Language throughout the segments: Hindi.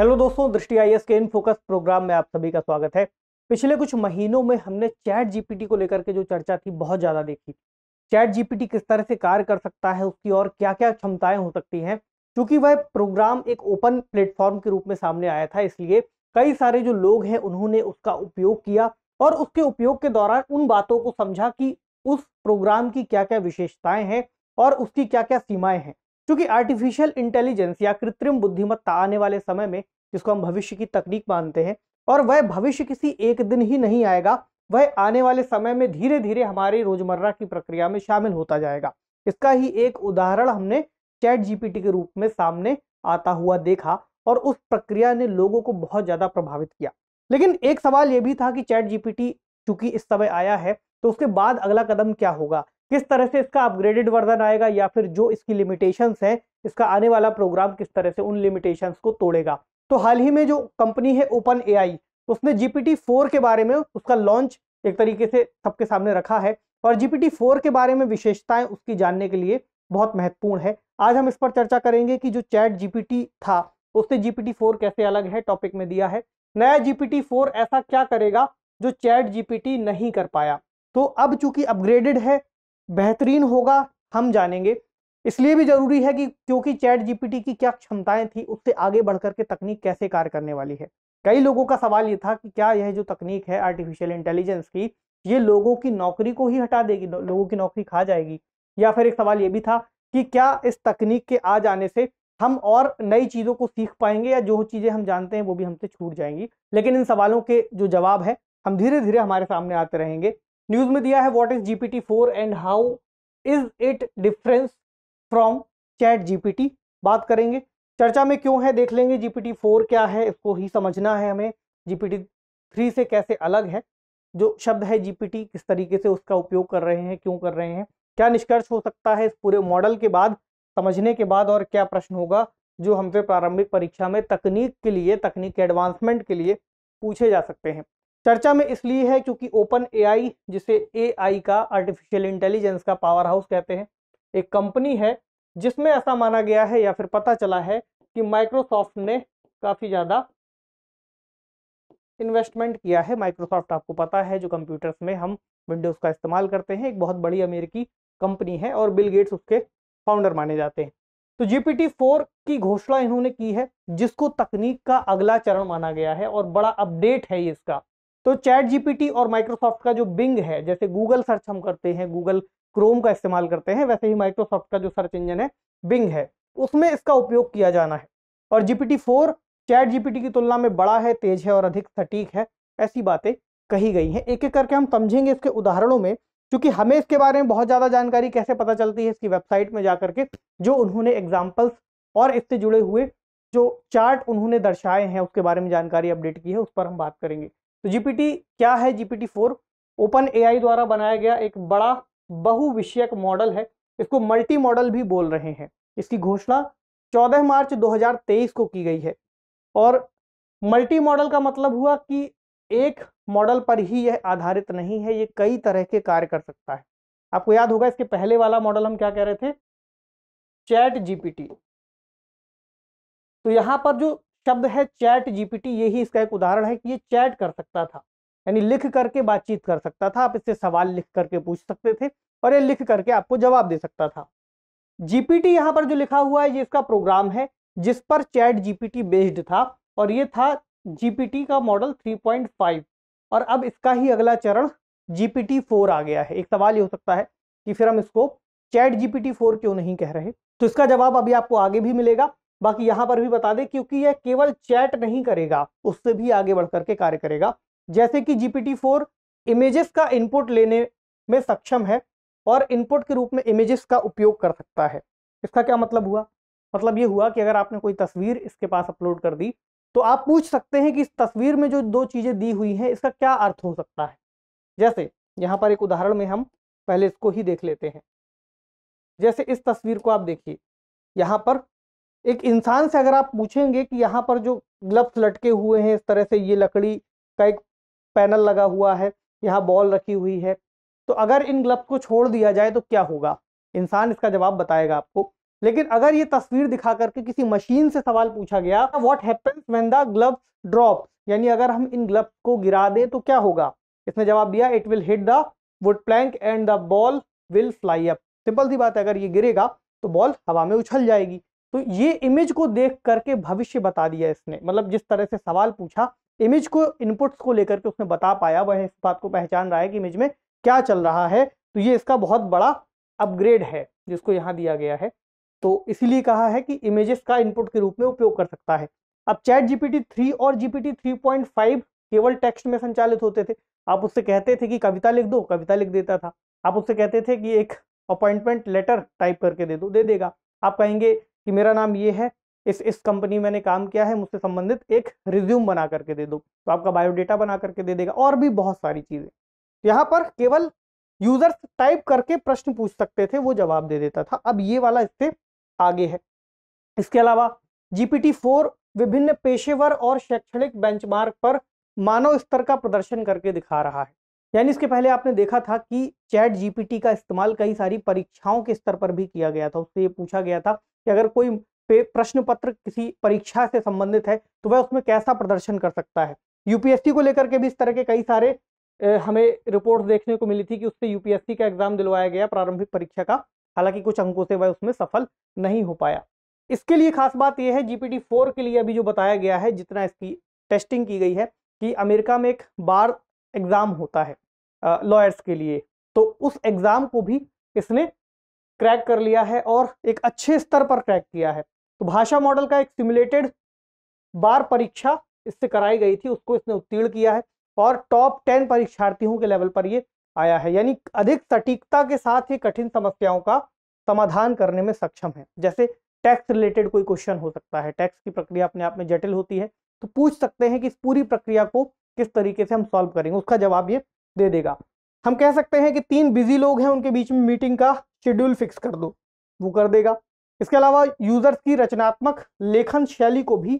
हेलो दोस्तों दृष्टि आईएएस के इन फोकस प्रोग्राम में आप सभी का स्वागत है पिछले कुछ महीनों में हमने चैट जीपीटी को लेकर के जो चर्चा थी बहुत ज्यादा देखी चैट जीपीटी किस तरह से कार्य कर सकता है उसकी और क्या क्या क्षमताएं हो सकती हैं क्योंकि वह प्रोग्राम एक ओपन प्लेटफॉर्म के रूप में सामने आया था इसलिए कई सारे जो लोग हैं उन्होंने उसका उपयोग किया और उसके उपयोग के दौरान उन बातों को समझा कि उस प्रोग्राम की क्या क्या विशेषताएं हैं और उसकी क्या क्या सीमाएं हैं क्योंकि आर्टिफिशियल इंटेलिजेंस या कृत्रिम बुद्धिमत्ता आने वाले समय में जिसको हम भविष्य की तकनीक मानते हैं और वह भविष्य किसी एक दिन ही नहीं आएगा वह आने वाले समय में धीरे धीरे हमारी रोजमर्रा की प्रक्रिया में शामिल होता जाएगा इसका ही एक उदाहरण हमने चैट जीपीटी के रूप में सामने आता हुआ देखा और उस प्रक्रिया ने लोगों को बहुत ज्यादा प्रभावित किया लेकिन एक सवाल यह भी था कि चैट जीपीटी चूंकि इस समय आया है तो उसके बाद अगला कदम क्या होगा किस तरह से इसका अपग्रेडेड वर्जन आएगा या फिर जो इसकी लिमिटेशंस हैं इसका आने वाला प्रोग्राम किस तरह से उन लिमिटेशंस को तोड़ेगा तो हाल ही में जो कंपनी है ओपन ए उसने जीपीटी फोर के बारे में उसका लॉन्च एक तरीके से सबके सामने रखा है और जीपीटी फोर के बारे में विशेषताएं उसकी जानने के लिए बहुत महत्वपूर्ण है आज हम इस पर चर्चा करेंगे कि जो चैट जीपीटी था उससे जीपीटी फोर कैसे अलग है टॉपिक में दिया है नया जीपीटी फोर ऐसा क्या करेगा जो चैट जीपीटी नहीं कर पाया तो अब चूंकि अपग्रेडेड है बेहतरीन होगा हम जानेंगे इसलिए भी जरूरी है कि क्योंकि चैट जीपीटी की क्या क्षमताएं थी उससे आगे बढ़कर के तकनीक कैसे कार्य करने वाली है कई लोगों का सवाल ये था कि क्या यह जो तकनीक है आर्टिफिशियल इंटेलिजेंस की ये लोगों की नौकरी को ही हटा देगी लोगों की नौकरी खा जाएगी या फिर एक सवाल ये भी था कि क्या इस तकनीक के आ जाने से हम और नई चीज़ों को सीख पाएंगे या जो चीज़ें हम जानते हैं वो भी हमसे छूट जाएंगी लेकिन इन सवालों के जो जवाब है हम धीरे धीरे हमारे सामने आते रहेंगे न्यूज में दिया है what is GPT four and how is it difference from chat GPT बात करेंगे चर्चा में क्यों है देख लेंगे जीपीटी फोर क्या है इसको ही समझना है हमें जीपीटी थ्री से कैसे अलग है जो शब्द है जीपीटी किस तरीके से उसका उपयोग कर रहे हैं क्यों कर रहे हैं क्या निष्कर्ष हो सकता है इस पूरे मॉडल के बाद समझने के बाद और क्या प्रश्न होगा जो हमसे प्रारंभिक परीक्षा में तकनीक के लिए तकनीक के एडवांसमेंट के लिए पूछे जा सकते हैं चर्चा में इसलिए है क्योंकि ओपन एआई जिसे एआई का आर्टिफिशियल इंटेलिजेंस का पावर हाउस कहते हैं एक कंपनी है जिसमें ऐसा माना गया है या फिर पता चला है कि माइक्रोसॉफ्ट ने काफ़ी ज़्यादा इन्वेस्टमेंट किया है माइक्रोसॉफ्ट आपको पता है जो कंप्यूटर्स में हम विंडोज़ का इस्तेमाल करते हैं एक बहुत बड़ी अमेरिकी कंपनी है और बिल गेट्स उसके फाउंडर माने जाते हैं तो जीपीटी फोर की घोषणा इन्होंने की है जिसको तकनीक का अगला चरण माना गया है और बड़ा अपडेट है इसका तो चैट जीपीटी और माइक्रोसॉफ्ट का जो बिंग है जैसे गूगल सर्च हम करते हैं गूगल क्रोम का इस्तेमाल करते हैं वैसे ही माइक्रोसॉफ्ट का जो सर्च इंजन है बिंग है उसमें इसका उपयोग किया जाना है और जीपीटी फोर चैट जीपीटी की तुलना में बड़ा है तेज है और अधिक सटीक है ऐसी बातें कही गई हैं एक एक करके हम समझेंगे इसके उदाहरणों में क्योंकि हमें इसके बारे में बहुत ज़्यादा जानकारी कैसे पता चलती है इसकी वेबसाइट में जाकर के जो उन्होंने एग्जाम्पल्स और इससे जुड़े हुए जो चार्ट उन्होंने दर्शाए हैं उसके बारे में जानकारी अपडेट की है उस पर हम बात करेंगे तो जीपीटी क्या है जीपीटी फोर ओपन एआई द्वारा बनाया गया एक बड़ा बहुविषयक मॉडल है इसको मल्टी मॉडल भी बोल रहे हैं इसकी घोषणा 14 मार्च 2023 को की गई है और मल्टी मॉडल का मतलब हुआ कि एक मॉडल पर ही यह आधारित नहीं है ये कई तरह के कार्य कर सकता है आपको याद होगा इसके पहले वाला मॉडल हम क्या कह रहे थे चैट जीपीटी तो यहां पर जो शब्द है चैट जीपीटी यही इसका एक उदाहरण है कि ये चैट कर सकता था यानी लिख करके बातचीत कर सकता था आप इससे सवाल लिख करके पूछ सकते थे और ये लिख करके आपको जवाब दे सकता था जीपीटी यहाँ पर जो लिखा हुआ है ये इसका प्रोग्राम है जिस पर चैट जीपीटी बेस्ड था और ये था जीपीटी का मॉडल 3.5 और अब इसका ही अगला चरण जीपीटी फोर आ गया है एक सवाल ये हो सकता है कि फिर हम इसको चैट जीपीटी फोर क्यों नहीं कह रहे तो इसका जवाब अभी आपको आगे भी मिलेगा बाकी यहां पर भी बता दें क्योंकि यह केवल चैट नहीं करेगा उससे भी आगे बढ़ करके कार्य करेगा जैसे कि जीपीटी फोर इमेजेस का इनपुट लेने में सक्षम है और इनपुट के रूप में इमेजेस का उपयोग कर सकता है इसका क्या मतलब हुआ मतलब ये हुआ कि अगर आपने कोई तस्वीर इसके पास अपलोड कर दी तो आप पूछ सकते हैं कि इस तस्वीर में जो दो चीज़ें दी हुई हैं इसका क्या अर्थ हो सकता है जैसे यहाँ पर एक उदाहरण में हम पहले इसको ही देख लेते हैं जैसे इस तस्वीर को आप देखिए यहाँ पर एक इंसान से अगर आप पूछेंगे कि यहाँ पर जो ग्लव्स लटके हुए हैं इस तरह से ये लकड़ी का एक पैनल लगा हुआ है यहाँ बॉल रखी हुई है तो अगर इन ग्लव्स को छोड़ दिया जाए तो क्या होगा इंसान इसका जवाब बताएगा आपको लेकिन अगर ये तस्वीर दिखा करके किसी मशीन से सवाल पूछा गया what happens when the gloves drop यानी अगर हम इन ग्लव्स को गिरा दें तो क्या होगा इसने जवाब दिया it will hit the wood plank and the ball will fly up simple सी बात है अगर ये गिरेगा तो बॉल हवा में उछल जाएगी तो ये इमेज को देख करके भविष्य बता दिया इसने मतलब जिस तरह से सवाल पूछा इमेज को इनपुट्स को लेकर के उसने बता पाया वह इस बात को पहचान रहा है कि इमेज में क्या चल रहा है तो ये इसका बहुत बड़ा अपग्रेड है जिसको यहाँ दिया गया है तो इसीलिए कहा है कि इमेजेस का इनपुट के रूप में उपयोग कर सकता है अब चैट जीपीटी थ्री और जीपीटी थ्री पॉइंट फाइव केवल टेक्स्ट में संचालित होते थे आप उससे कहते थे कि कविता लिख दो कविता लिख देता था आप उससे कहते थे कि एक अपॉइंटमेंट लेटर टाइप करके दे दो दे देगा आप कहेंगे कि मेरा नाम ये है इस इस कंपनी मैंने काम किया है मुझसे संबंधित एक रिज्यूम बना करके दे दो तो आपका बायोडेटा बना करके दे देगा और भी बहुत सारी चीज़ें यहाँ पर केवल यूजर्स टाइप करके प्रश्न पूछ सकते थे वो जवाब दे देता था अब ये वाला इससे आगे है इसके अलावा जीपीटी फोर विभिन्न पेशेवर और शैक्षणिक बेंचमार्क पर मानव स्तर का प्रदर्शन करके दिखा रहा है यानी इसके पहले आपने देखा था कि चैट जीपीटी का इस्तेमाल कई सारी परीक्षाओं के स्तर पर भी किया गया था उससे ये पूछा गया था कि अगर कोई प्रश्न पत्र किसी परीक्षा से संबंधित है तो वह उसमें कैसा प्रदर्शन कर सकता है यूपीएससी को लेकर के भी इस तरह के कई सारे हमें रिपोर्ट देखने को मिली थी कि उससे यूपीएससी का एग्जाम दिलवाया गया प्रारंभिक परीक्षा का हालांकि कुछ अंकों से वह उसमें सफल नहीं हो पाया इसके लिए खास बात यह है जीपीटी फोर के लिए अभी जो बताया गया है जितना इसकी टेस्टिंग की गई है कि अमेरिका में एक बार एग्ज़ाम होता है लॉयर्स के लिए तो उस एग्ज़ाम को भी इसने क्रैक कर लिया है और एक अच्छे स्तर पर क्रैक किया है तो भाषा मॉडल का एक सिमुलेटेड बार परीक्षा इससे कराई गई थी उसको इसने उत्तीर्ण किया है और टॉप टेन परीक्षार्थियों के लेवल पर ये आया है यानी अधिक सटीकता के साथ ये कठिन समस्याओं का समाधान करने में सक्षम है जैसे टैक्स रिलेटेड कोई क्वेश्चन हो सकता है टैक्स की प्रक्रिया अपने आप में जटिल होती है तो पूछ सकते हैं कि इस पूरी प्रक्रिया को किस तरीके से हम सॉल्व करेंगे उसका जवाब ये दे देगा हम कह सकते हैं कि तीन बिजी लोग हैं उनके बीच में मीटिंग का शेड्यूल फिक्स कर दो वो कर देगा इसके अलावा यूजर्स की रचनात्मक लेखन शैली को भी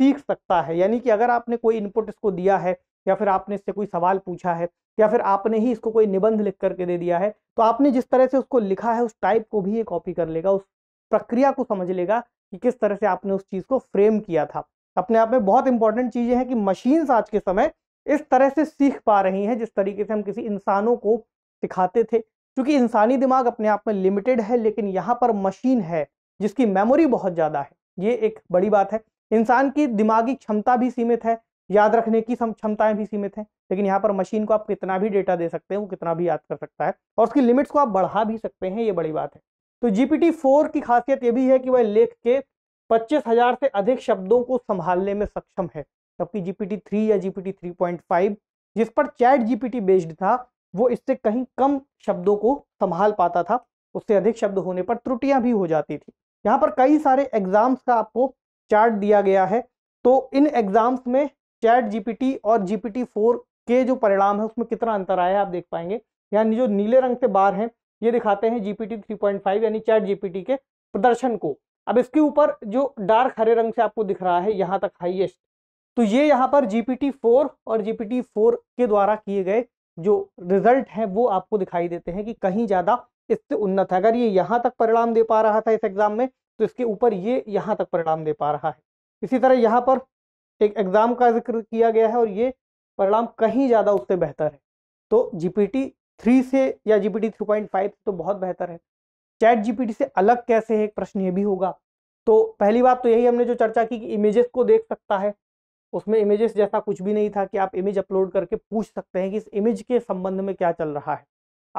सीख सकता है यानी कि अगर आपने कोई इनपुट इसको दिया है या फिर आपने इससे कोई सवाल पूछा है या फिर आपने ही इसको कोई निबंध लिख करके दे दिया है तो आपने जिस तरह से उसको लिखा है उस टाइप को भी ये कॉपी कर लेगा उस प्रक्रिया को समझ लेगा कि किस तरह से आपने उस चीज़ को फ्रेम किया था अपने आप में बहुत इंपॉर्टेंट चीजें हैं कि मशीन आज के समय इस तरह से सीख पा रही हैं जिस तरीके से हम किसी इंसानों को सिखाते थे क्योंकि इंसानी दिमाग अपने आप में लिमिटेड है लेकिन यहाँ पर मशीन है जिसकी मेमोरी बहुत ज़्यादा है ये एक बड़ी बात है इंसान की दिमागी क्षमता भी सीमित है याद रखने की क्षमताएं भी सीमित हैं लेकिन यहाँ पर मशीन को आप कितना भी डेटा दे सकते हैं वो कितना भी याद कर सकता है और उसकी लिमिट्स को आप बढ़ा भी सकते हैं ये बड़ी बात है तो जीपीटी फोर की खासियत ये भी है कि वह लेख के 25000 से अधिक शब्दों को संभालने में सक्षम है जबकि जीपीटी थ्री या जीपीटी थ्री पॉइंट फाइव जिस पर चैट जीपीटी बेस्ड था वो इससे कहीं कम शब्दों को संभाल पाता था उससे अधिक शब्द होने पर त्रुटियां भी हो जाती थी यहाँ पर कई सारे एग्जाम्स का आपको चार्ट दिया गया है तो इन एग्जाम्स में चैट जीपीटी और जीपीटी फोर के जो परिणाम है उसमें कितना अंतर आया आप देख पाएंगे यानी जो नीले रंग से बार हैं ये दिखाते हैं जीपीटी 3.5 यानी चैट जीपीटी के प्रदर्शन को अब इसके ऊपर जो डार्क हरे रंग से आपको दिख रहा है यहाँ तक हाईएस्ट तो ये यहाँ पर जीपीटी फोर और जीपीटी फोर के द्वारा किए गए जो रिजल्ट हैं वो आपको दिखाई देते हैं कि कहीं ज़्यादा इससे उन्नत है अगर ये यहाँ तक परिणाम दे पा रहा था इस एग्ज़ाम में तो इसके ऊपर ये यहाँ तक परिणाम दे पा रहा है इसी तरह यहाँ पर एक एग्ज़ाम का जिक्र किया गया है और ये परिणाम कहीं ज़्यादा उससे बेहतर है तो जीपीटी थ्री से या जीपीटी थ्री पॉइंट फाइव तो बहुत बेहतर है चैट जीपीटी से अलग कैसे है प्रश्न ये भी होगा तो पहली बात तो यही हमने जो चर्चा की कि इमेजेस को देख सकता है उसमें इमेजेस जैसा कुछ भी नहीं था कि आप इमेज अपलोड करके पूछ सकते हैं कि इस इमेज के संबंध में क्या चल रहा है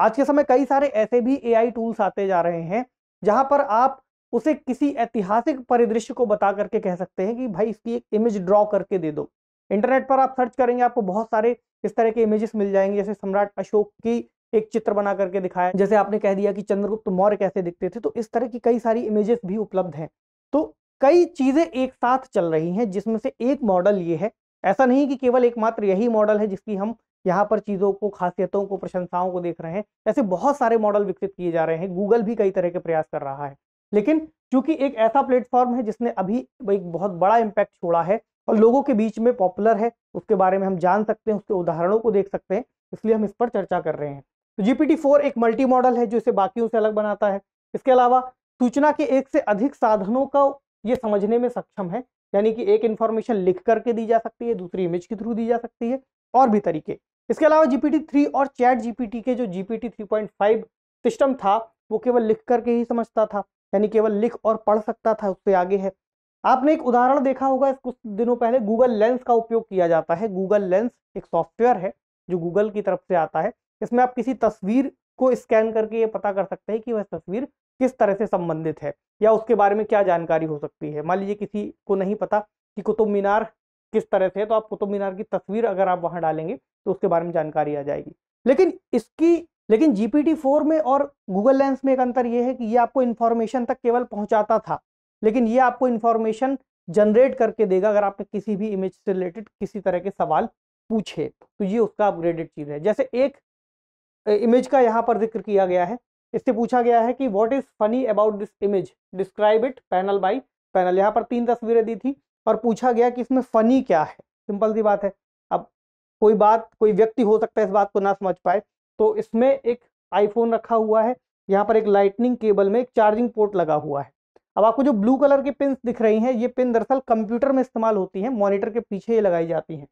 आज के समय कई सारे ऐसे भी एआई टूल्स आते जा रहे हैं जहां पर आप उसे किसी ऐतिहासिक परिदृश्य को बता करके कह सकते हैं कि भाई इसकी एक इमेज ड्रॉ करके दे दो इंटरनेट पर आप सर्च करेंगे आपको बहुत सारे इस तरह के इमेजेस मिल जाएंगे जैसे सम्राट अशोक की एक चित्र बना करके दिखाया जैसे आपने कह दिया कि चंद्रगुप्त मौर्य कैसे दिखते थे तो इस तरह की कई सारी इमेजेस भी उपलब्ध हैं तो कई चीजें एक साथ चल रही हैं जिसमें से एक मॉडल ये है ऐसा नहीं कि केवल एकमात्र यही मॉडल है जिसकी हम यहाँ पर चीज़ों को खासियतों को प्रशंसाओं को देख रहे हैं ऐसे बहुत सारे मॉडल विकसित किए जा रहे हैं गूगल भी कई तरह के प्रयास कर रहा है लेकिन चूंकि एक ऐसा प्लेटफॉर्म है जिसने अभी एक बहुत बड़ा इम्पैक्ट छोड़ा है और लोगों के बीच में पॉपुलर है उसके बारे में हम जान सकते हैं उसके उदाहरणों को देख सकते हैं इसलिए हम इस पर चर्चा कर रहे हैं तो जीपीटी फोर एक मल्टी मॉडल है जो इसे बाकियों से अलग बनाता है इसके अलावा सूचना के एक से अधिक साधनों का ये समझने में सक्षम है यानी कि एक इन्फॉर्मेशन लिख करके दी जा सकती है दूसरी इमेज के थ्रू दी जा सकती है और भी तरीके इसके अलावा जीपीटी थ्री और चैट जीपीटी के जो GPT three point five system था वो केवल लिख करके ही समझता था यानी केवल लिख और पढ़ सकता था उससे आगे है आपने एक उदाहरण देखा होगा कुछ दिनों पहले गूगल लेंस का उपयोग किया जाता है गूगल लेंस एक सॉफ्टवेयर है जो गूगल की तरफ से आता है इसमें आप किसी तस्वीर को स्कैन करके ये पता कर सकते हैं कि वह तस्वीर किस तरह से संबंधित है या उसके बारे में क्या जानकारी हो सकती है मान लीजिए किसी को नहीं पता कि कुतुब मीनार किस तरह से है तो आप कुतुब मीनार की तस्वीर अगर आप वहां डालेंगे तो उसके बारे में जानकारी आ जाएगी लेकिन इसकी लेकिन जीपीटी फोर में और गूगल लेंस में एक अंतर यह है कि ये आपको इन्फॉर्मेशन तक केवल पहुंचाता था लेकिन ये आपको इन्फॉर्मेशन जनरेट करके देगा अगर आपने किसी भी इमेज से रिलेटेड किसी तरह के सवाल पूछे तो ये उसका अपग्रेडेड चीज है जैसे एक इमेज का यहाँ पर जिक्र किया गया है इससे पूछा गया है कि what is funny about this image describe it panel by panel यहाँ पर तीन तस्वीरें दी थी और पूछा गया कि इसमें फनी क्या है सिंपल सी बात है अब कोई बात कोई व्यक्ति हो सकता है इस बात को ना समझ पाए तो इसमें एक आईफोन रखा हुआ है यहाँ पर एक लाइटनिंग केबल में एक चार्जिंग पोर्ट लगा हुआ है अब आपको जो ब्लू कलर की पिन दिख रही हैं ये पिन दरअसल कंप्यूटर में इस्तेमाल होती हैं मॉनिटर के पीछे ये लगाई जाती हैं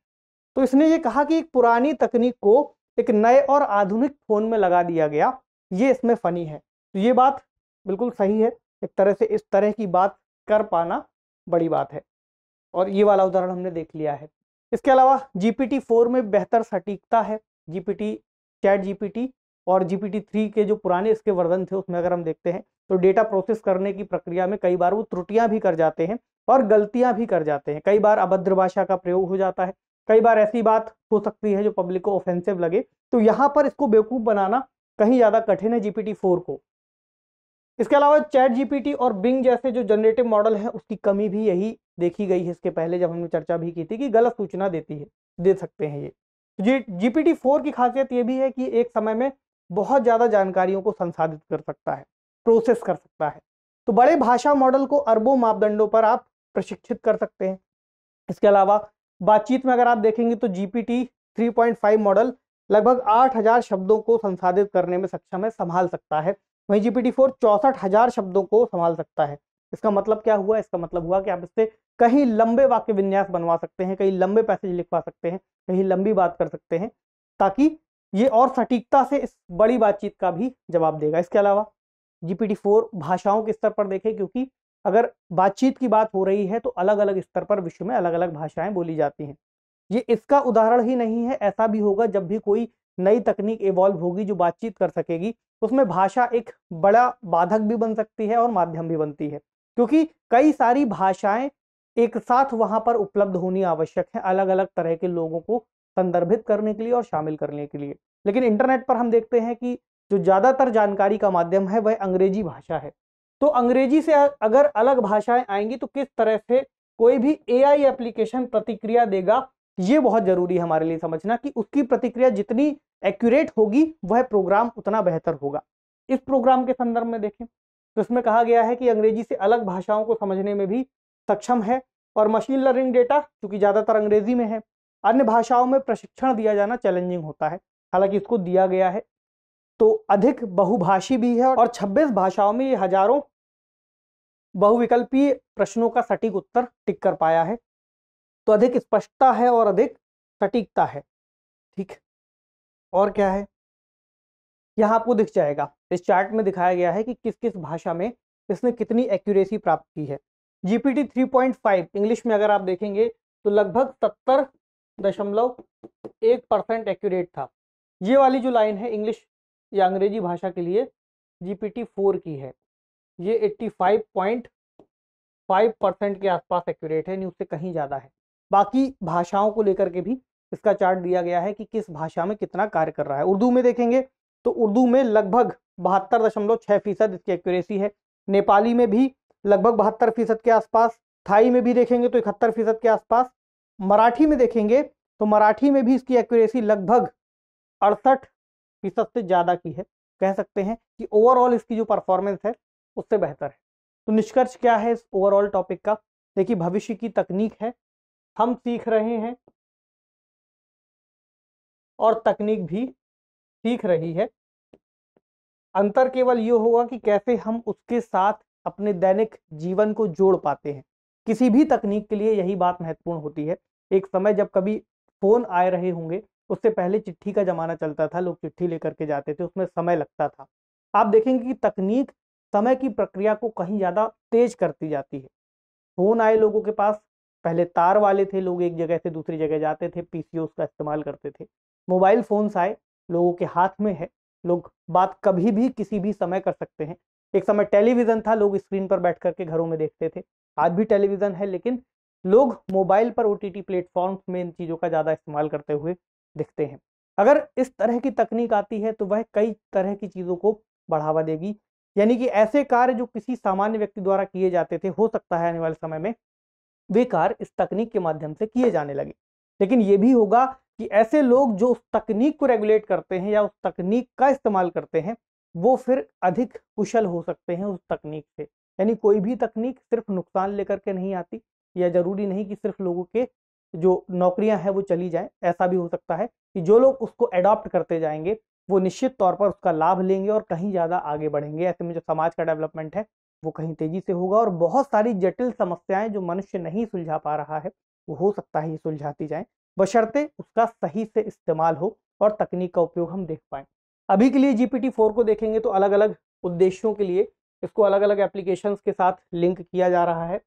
तो इसने ये कहा कि एक पुरानी तकनीक को एक नए और आधुनिक फोन में लगा दिया गया ये इसमें फनी है तो ये बात बिल्कुल सही है एक तरह से इस तरह की बात कर पाना बड़ी बात है और ये वाला उदाहरण हमने देख लिया है इसके अलावा जी पी फोर में बेहतर सटीकता है G P T chat G P T और जी पी टी थ्री के जो पुराने इसके वर्जन थे उसमें अगर हम देखते हैं तो डेटा प्रोसेस करने की प्रक्रिया में कई बार वो त्रुटियां भी कर जाते हैं और गलतियां भी कर जाते हैं कई बार अभद्र भाषा का प्रयोग हो जाता है कई बार ऐसी बात हो सकती है जो पब्लिक को ऑफेंसिव लगे तो यहाँ पर इसको बेवकूफ़ बनाना कहीं ज़्यादा कठिन है जीपीटी फोर को इसके अलावा चैट जीपीटी और बिंग जैसे जो जनरेटिव मॉडल है उसकी कमी भी यही देखी गई है इसके पहले जब हमने चर्चा भी की थी कि गलत सूचना देती है दे सकते हैं ये तो जी जीपीटी फोर की खासियत ये भी है कि एक समय में बहुत ज़्यादा जानकारियों को संसाधित कर सकता है प्रोसेस कर सकता है तो बड़े भाषा मॉडल को अरबों मापदंडों पर आप प्रशिक्षित कर सकते हैं इसके अलावा बातचीत में अगर आप देखेंगे तो जीपीटी 3.5 मॉडल लगभग 8000 शब्दों को संसाधित करने में सक्षम है संभाल सकता है वहीं जीपीटी फोर चौसठ हजार शब्दों को संभाल सकता है इसका मतलब क्या हुआ इसका मतलब हुआ कि आप इससे कहीं लंबे वाक्य विन्यास बनवा सकते हैं कहीं लंबे पैसेज लिखवा सकते हैं कहीं लंबी बात कर सकते हैं ताकि ये और सटीकता से इस बड़ी बातचीत का भी जवाब देगा इसके अलावा जीपीटी फोर भाषाओं के स्तर पर देखें क्योंकि अगर बातचीत की बात हो रही है तो अलग अलग स्तर पर विश्व में अलग अलग भाषाएं बोली जाती हैं ये इसका उदाहरण ही नहीं है ऐसा भी होगा जब भी कोई नई तकनीक इवॉल्व होगी जो बातचीत कर सकेगी तो उसमें भाषा एक बड़ा बाधक भी बन सकती है और माध्यम भी बनती है क्योंकि कई सारी भाषाएं एक साथ वहां पर उपलब्ध होनी आवश्यक है अलग अलग तरह के लोगों को संदर्भित करने के लिए और शामिल करने के लिए लेकिन इंटरनेट पर हम देखते हैं कि जो ज़्यादातर जानकारी का माध्यम है वह अंग्रेजी भाषा है तो अंग्रेजी से अगर अलग भाषाएं आएंगी तो किस तरह से कोई भी एआई एप्लीकेशन प्रतिक्रिया देगा ये बहुत जरूरी है हमारे लिए समझना कि उसकी प्रतिक्रिया जितनी एक्यूरेट होगी वह प्रोग्राम उतना बेहतर होगा इस प्रोग्राम के संदर्भ में देखें तो इसमें कहा गया है कि अंग्रेजी से अलग भाषाओं को समझने में भी सक्षम है और मशीन लर्निंग डेटा क्योंकि ज़्यादातर अंग्रेजी में है अन्य भाषाओं में प्रशिक्षण दिया जाना चैलेंजिंग होता है हालांकि इसको दिया गया है तो अधिक बहुभाषी भी है और 26 भाषाओं में ये हजारों बहुविकल्पीय प्रश्नों का सटीक उत्तर टिक कर पाया है तो अधिक स्पष्टता है और अधिक सटीकता है ठीक और क्या है यहाँ आपको दिख जाएगा इस चार्ट में दिखाया गया है कि किस किस भाषा में इसने कितनी एक्यूरेसी प्राप्त की है जीपीटी 3.5 इंग्लिश में अगर आप देखेंगे तो लगभग सत्तर दशमलव एक परसेंट एक्यूरेट था ये वाली जो लाइन है इंग्लिश या अंग्रेजी भाषा के लिए जीपीटी फोर की है ये 85.5 परसेंट के आसपास एक्यूरेट है नहीं उससे कहीं ज़्यादा है बाकी भाषाओं को लेकर के भी इसका चार्ट दिया गया है कि किस भाषा में कितना कार्य कर रहा है उर्दू में देखेंगे तो उर्दू में लगभग बहत्तर दशमलव छः फीसद इसकी एक्यूरेसी है नेपाली में भी लगभग बहत्तर फीसद के आसपास थाई में भी देखेंगे तो इकहत्तर फीसद के आसपास मराठी में देखेंगे तो मराठी में भी इसकी एक्यूरेसी लगभग अड़सठ फीसद से ज़्यादा की है कह सकते हैं कि ओवरऑल इसकी जो परफॉर्मेंस है उससे बेहतर है तो निष्कर्ष क्या है इस ओवरऑल टॉपिक का देखिए भविष्य की तकनीक है हम सीख रहे हैं और तकनीक भी सीख रही है अंतर केवल ये होगा कि कैसे हम उसके साथ अपने दैनिक जीवन को जोड़ पाते हैं किसी भी तकनीक के लिए यही बात महत्वपूर्ण होती है एक समय जब कभी फोन आए रहे होंगे उससे पहले चिट्ठी का जमाना चलता था लोग चिट्ठी लेकर के जाते थे उसमें समय लगता था आप देखेंगे कि तकनीक समय की प्रक्रिया को कहीं ज़्यादा तेज करती जाती है फोन आए लोगों के पास पहले तार वाले थे लोग एक जगह से दूसरी जगह जाते थे पी का इस्तेमाल करते थे मोबाइल फ़ोन्स आए लोगों के हाथ में है लोग बात कभी भी किसी भी समय कर सकते हैं एक समय टेलीविज़न था लोग स्क्रीन पर बैठ करके घरों में देखते थे आज भी टेलीविज़न है लेकिन लोग मोबाइल पर ओ टी प्लेटफॉर्म्स में इन चीज़ों का ज़्यादा इस्तेमाल करते हुए दिखते हैं अगर इस तरह की तकनीक आती है तो वह कई तरह की चीज़ों को बढ़ावा देगी यानी कि ऐसे कार्य जो किसी सामान्य व्यक्ति द्वारा किए जाते थे हो सकता है आने वाले समय में वे कार्य इस तकनीक के माध्यम से किए जाने लगे लेकिन ये भी होगा कि ऐसे लोग जो उस तकनीक को रेगुलेट करते हैं या उस तकनीक का इस्तेमाल करते हैं वो फिर अधिक कुशल हो सकते हैं उस तकनीक से यानी कोई भी तकनीक सिर्फ नुकसान लेकर के नहीं आती या जरूरी नहीं कि सिर्फ लोगों के जो नौकरियां हैं वो चली जाएं ऐसा भी हो सकता है कि जो लोग उसको एडॉप्ट करते जाएंगे वो निश्चित तौर पर उसका लाभ लेंगे और कहीं ज़्यादा आगे बढ़ेंगे ऐसे में जो समाज का डेवलपमेंट है वो कहीं तेजी से होगा और बहुत सारी जटिल समस्याएं जो मनुष्य नहीं सुलझा पा रहा है वो हो सकता है ये सुलझाती जाएं बशर्ते उसका सही से इस्तेमाल हो और तकनीक का उपयोग हम देख पाएं अभी के लिए जीपीटी फोर को देखेंगे तो अलग अलग उद्देश्यों के लिए इसको अलग अलग एप्लीकेशन के साथ लिंक किया जा रहा है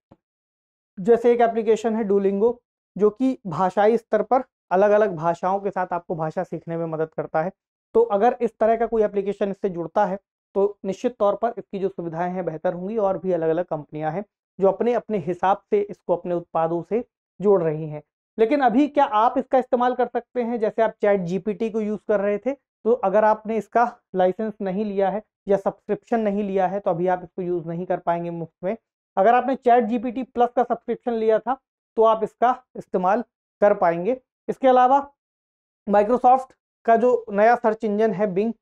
जैसे एक एप्लीकेशन है डूलिंगो जो कि भाषाई स्तर पर अलग अलग भाषाओं के साथ आपको भाषा सीखने में मदद करता है तो अगर इस तरह का कोई एप्लीकेशन इससे जुड़ता है तो निश्चित तौर पर इसकी जो सुविधाएं हैं बेहतर होंगी और भी अलग अलग कंपनियां हैं जो अपने अपने हिसाब से इसको अपने उत्पादों से जोड़ रही हैं लेकिन अभी क्या आप इसका इस्तेमाल कर सकते हैं जैसे आप चैट जीपीटी को यूज़ कर रहे थे तो अगर आपने इसका लाइसेंस नहीं लिया है या सब्सक्रिप्शन नहीं लिया है तो अभी आप इसको यूज़ नहीं कर पाएंगे मुफ्त में अगर आपने चैट जीपीटी प्लस का सब्सक्रिप्शन लिया था तो आप इसका इस्तेमाल कर पाएंगे इसके अलावा माइक्रोसॉफ्ट का जो नया सर्च इंजन है बिंग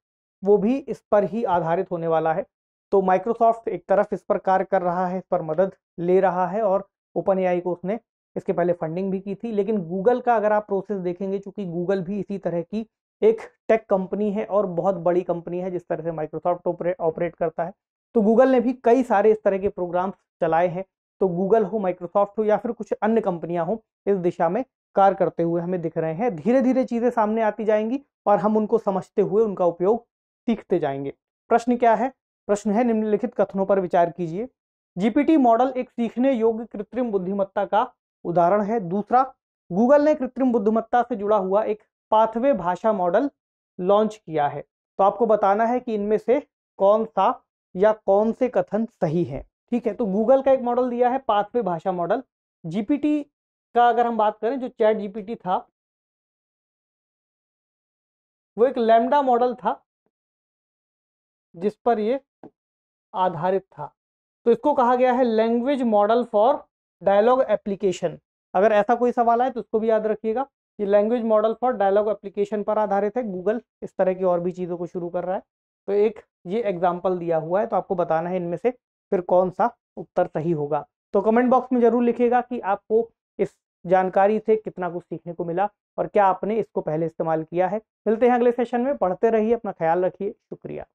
वो भी इस पर ही आधारित होने वाला है तो माइक्रोसॉफ्ट एक तरफ इस पर कार्य कर रहा है इस पर मदद ले रहा है और ओपन ए को उसने इसके पहले फंडिंग भी की थी लेकिन गूगल का अगर आप प्रोसेस देखेंगे चूंकि गूगल भी इसी तरह की एक टेक कंपनी है और बहुत बड़ी कंपनी है जिस तरह से माइक्रोसॉफ्ट ऑपरेट करता है तो गूगल ने भी कई सारे इस तरह के प्रोग्राम्स चलाए हैं तो गूगल हो माइक्रोसॉफ्ट हो या फिर कुछ अन्य कंपनियां हो इस दिशा में कार्य करते हुए हमें दिख रहे हैं धीरे धीरे चीज़ें सामने आती जाएंगी और हम उनको समझते हुए उनका उपयोग सीखते जाएंगे प्रश्न क्या है प्रश्न है निम्नलिखित कथनों पर विचार कीजिए जीपीटी मॉडल एक सीखने योग्य कृत्रिम बुद्धिमत्ता का उदाहरण है दूसरा गूगल ने कृत्रिम बुद्धिमत्ता से जुड़ा हुआ एक पाथवे भाषा मॉडल लॉन्च किया है तो आपको बताना है कि इनमें से कौन सा या कौन से कथन सही है ठीक है तो गूगल का एक मॉडल दिया है पाथवे भाषा मॉडल जीपीटी का अगर हम बात करें जो चैट जीपीटी था वो एक लैमडा मॉडल था जिस पर ये आधारित था तो इसको कहा गया है language model for dialogue application अगर ऐसा कोई सवाल आए तो उसको भी याद रखिएगा ये language model for dialogue application पर आधारित है गूगल इस तरह की और भी चीज़ों को शुरू कर रहा है तो एक ये एग्जाम्पल दिया हुआ है तो आपको बताना है इनमें से फिर कौन सा उत्तर सही होगा तो कमेंट बॉक्स में जरूर लिखिएगा कि आपको इस जानकारी से कितना कुछ सीखने को मिला और क्या आपने इसको पहले इस्तेमाल किया है मिलते हैं अगले सेशन में पढ़ते रहिए अपना ख्याल रखिए शुक्रिया